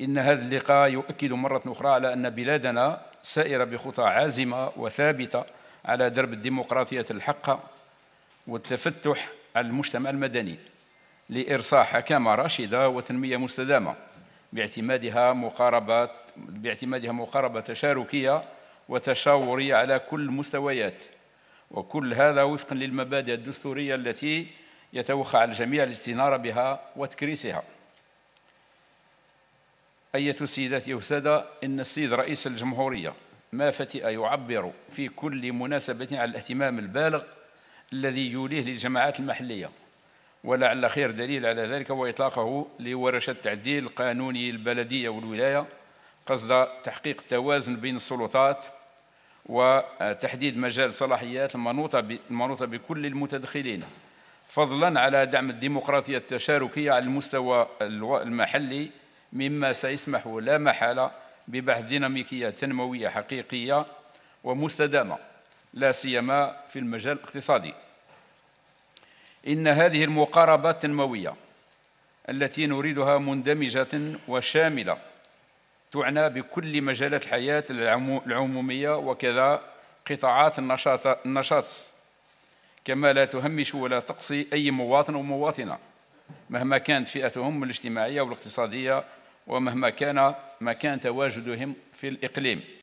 إن هذا اللقاء يؤكد مرة أخرى على أن بلادنا سائرة بخطى عازمة وثابتة على درب الديمقراطية الحقة والتفتح على المجتمع المدني لإرساء حكامة راشدة وتنمية مستدامة باعتمادها مقاربة باعتمادها مقاربة تشاركية وتشاورية على كل المستويات وكل هذا وفقا للمبادئ الدستورية التي يتوخى على الجميع الاستنارة بها وتكريسها أية سيدتي وسادة إن السيد رئيس الجمهورية ما فتئ يعبر في كل مناسبة عن الاهتمام البالغ الذي يوليه للجماعات المحلية ولعل خير دليل على ذلك هو اطلاقه لورشة تعديل قانوني البلدية والولاية قصد تحقيق توازن بين السلطات وتحديد مجال صلاحيات المنوطة بكل المتدخلين فضلا على دعم الديمقراطية التشاركية على المستوى المحلي مما سيسمح لا محالة ببحث ديناميكية تنموية حقيقية ومستدامة لا سيما في المجال الاقتصادي إن هذه المقاربة التنموية التي نريدها مندمجة وشاملة تعنى بكل مجالات الحياة العمومية وكذا قطاعات النشاط, النشاط كما لا تهمش ولا تقصي أي مواطن ومواطنة مهما كانت فئتهم الاجتماعية والاقتصادية ومهما كان مكان تواجدهم في الإقليم